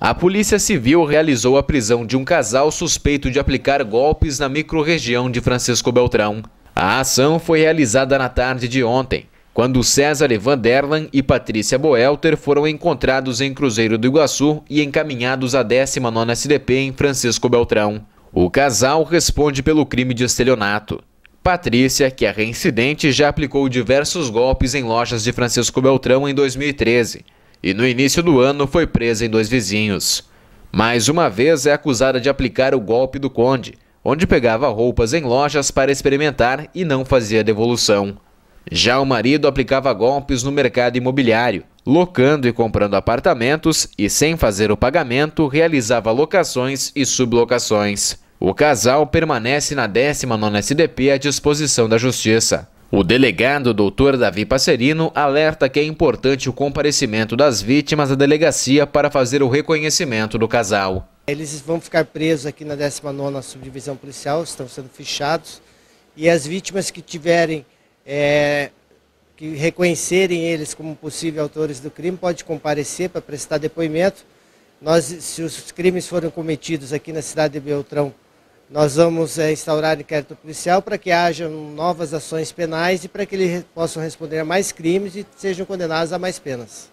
A Polícia Civil realizou a prisão de um casal suspeito de aplicar golpes na microrregião de Francisco Beltrão. A ação foi realizada na tarde de ontem, quando César Vanderlan e Patrícia Boelter foram encontrados em Cruzeiro do Iguaçu e encaminhados à 19ª SDP em Francisco Beltrão. O casal responde pelo crime de estelionato. Patrícia, que é reincidente, já aplicou diversos golpes em lojas de Francisco Beltrão em 2013 e no início do ano foi presa em dois vizinhos. Mais uma vez é acusada de aplicar o golpe do Conde, onde pegava roupas em lojas para experimentar e não fazia devolução. Já o marido aplicava golpes no mercado imobiliário, locando e comprando apartamentos e, sem fazer o pagamento, realizava locações e sublocações. O casal permanece na 19ª SDP à disposição da Justiça. O delegado doutor Davi Passerino alerta que é importante o comparecimento das vítimas à delegacia para fazer o reconhecimento do casal. Eles vão ficar presos aqui na 19ª Subdivisão Policial, estão sendo fechados e as vítimas que tiverem, é, que reconhecerem eles como possíveis autores do crime, pode comparecer para prestar depoimento. Nós, se os crimes foram cometidos aqui na cidade de Beltrão nós vamos é, instaurar inquérito policial para que haja novas ações penais e para que eles possam responder a mais crimes e sejam condenados a mais penas.